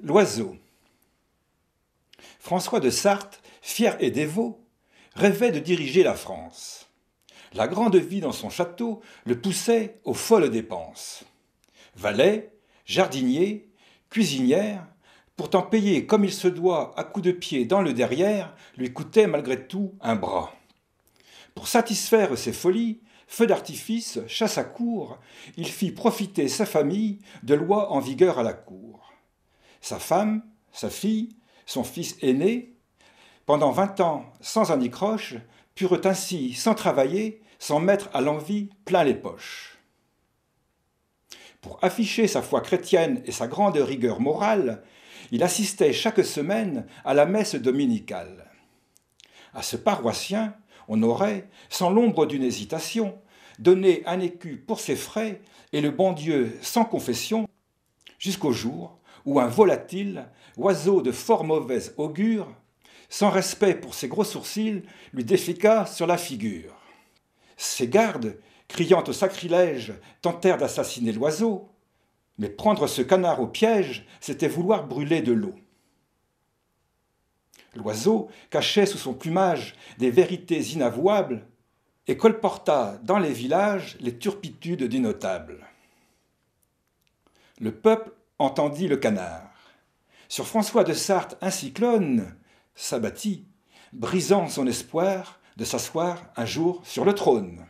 L'oiseau. François de Sarthe, fier et dévot, rêvait de diriger la France. La grande vie dans son château le poussait aux folles dépenses. Valet, jardinier, cuisinière, pourtant payé comme il se doit à coups de pied dans le derrière, lui coûtait malgré tout un bras. Pour satisfaire ses folies, feu d'artifice, chasse à cour, il fit profiter sa famille de lois en vigueur à la cour sa femme, sa fille, son fils aîné, pendant vingt ans sans un écroche, purent ainsi, sans travailler, sans mettre à l'envie plein les poches. Pour afficher sa foi chrétienne et sa grande rigueur morale, il assistait chaque semaine à la messe dominicale. À ce paroissien, on aurait, sans l'ombre d'une hésitation, donné un écu pour ses frais et le bon Dieu sans confession, jusqu'au jour ou un volatile, oiseau de fort mauvaise augure, sans respect pour ses gros sourcils, lui déféca sur la figure. Ses gardes, criant au sacrilège, tentèrent d'assassiner l'oiseau, mais prendre ce canard au piège, c'était vouloir brûler de l'eau. L'oiseau cachait sous son plumage des vérités inavouables et colporta dans les villages les turpitudes des notables. Le peuple entendit le canard. Sur François de Sarthe, un cyclone s'abattit, brisant son espoir de s'asseoir un jour sur le trône.